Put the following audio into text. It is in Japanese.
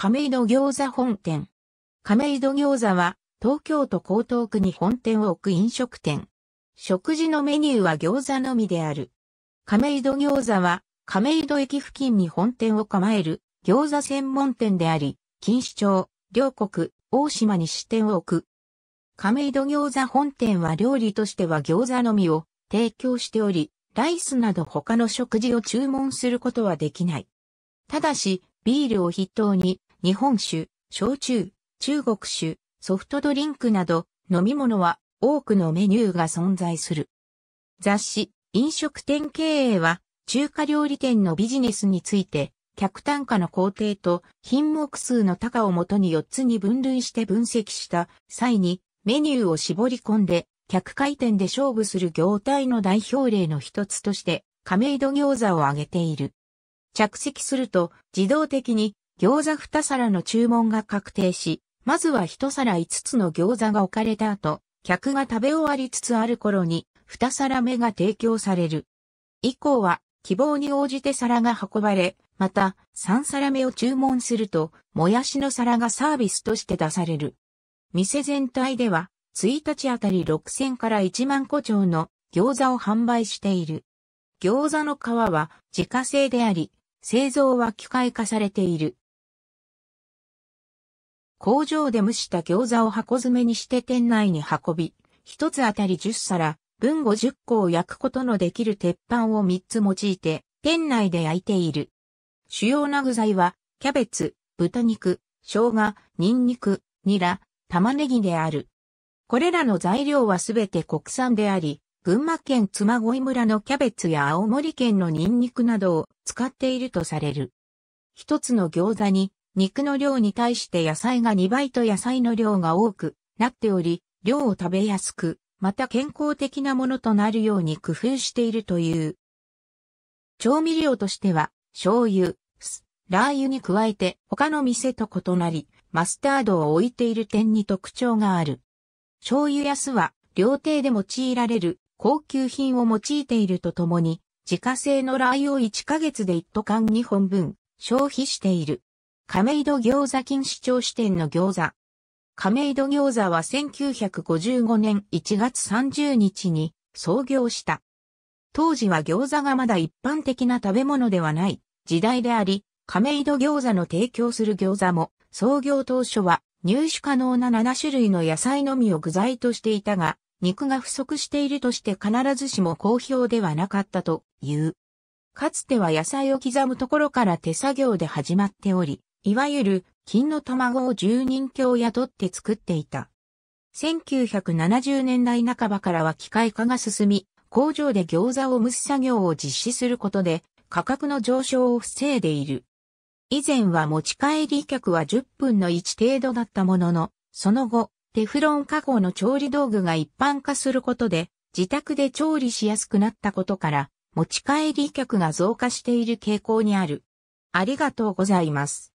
亀戸餃子本店。亀戸餃子は、東京都江東区に本店を置く飲食店。食事のメニューは餃子のみである。亀戸餃子は、亀戸駅付近に本店を構える餃子専門店であり、錦糸町、両国、大島に支店を置く。亀戸餃子本店は料理としては餃子のみを提供しており、ライスなど他の食事を注文することはできない。ただし、ビールを筆頭に日本酒、焼酎、中国酒、ソフトドリンクなど飲み物は多くのメニューが存在する。雑誌、飲食店経営は中華料理店のビジネスについて客単価の工程と品目数の高をもとに4つに分類して分析した際にメニューを絞り込んで客回転で勝負する業態の代表例の一つとして亀戸餃子を挙げている。着席すると自動的に餃子二皿の注文が確定し、まずは一皿五つの餃子が置かれた後、客が食べ終わりつつある頃に、二皿目が提供される。以降は、希望に応じて皿が運ばれ、また、三皿目を注文すると、もやしの皿がサービスとして出される。店全体では、1日あたり6000から1万個超の餃子を販売している。餃子の皮は自家製であり、製造は機械化されている。工場で蒸した餃子を箱詰めにして店内に運び、一つあたり十皿、分五十個を焼くことのできる鉄板を三つ用いて、店内で焼いている。主要な具材は、キャベツ、豚肉、生姜、ニンニク、ニラ、玉ねぎである。これらの材料はすべて国産であり、群馬県妻恋村のキャベツや青森県のニンニクなどを使っているとされる。一つの餃子に肉の量に対して野菜が2倍と野菜の量が多くなっており、量を食べやすく、また健康的なものとなるように工夫しているという。調味料としては、醤油、酢、ラー油に加えて他の店と異なり、マスタードを置いている点に特徴がある。醤油や酢は、料亭で用いられる高級品を用いているとともに、自家製のラー油を1ヶ月で1斗缶2本分消費している。亀戸餃子金市長支店の餃子。亀戸餃子は1955年1月30日に創業した。当時は餃子がまだ一般的な食べ物ではない時代であり、亀戸餃子の提供する餃子も創業当初は入手可能な7種類の野菜のみを具材としていたが、肉が不足しているとして必ずしも好評ではなかったという。かつては野菜を刻むところから手作業で始まっており、いわゆる金の卵を10人強雇って作っていた。1970年代半ばからは機械化が進み、工場で餃子を蒸す作業を実施することで価格の上昇を防いでいる。以前は持ち帰り客は10分の1程度だったものの、その後、テフロン加工の調理道具が一般化することで、自宅で調理しやすくなったことから、持ち帰り客が増加している傾向にある。ありがとうございます。